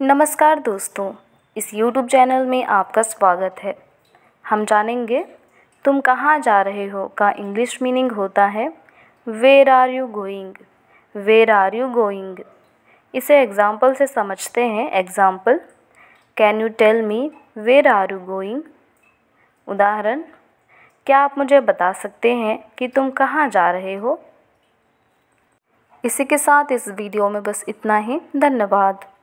नमस्कार दोस्तों इस यूट्यूब चैनल में आपका स्वागत है हम जानेंगे तुम कहाँ जा रहे हो का इंग्लिश मीनिंग होता है where are you going where are you going इसे एग्ज़ाम्पल से समझते हैं example can you tell me where are you going उदाहरण क्या आप मुझे बता सकते हैं कि तुम कहाँ जा रहे हो इसी के साथ इस वीडियो में बस इतना ही धन्यवाद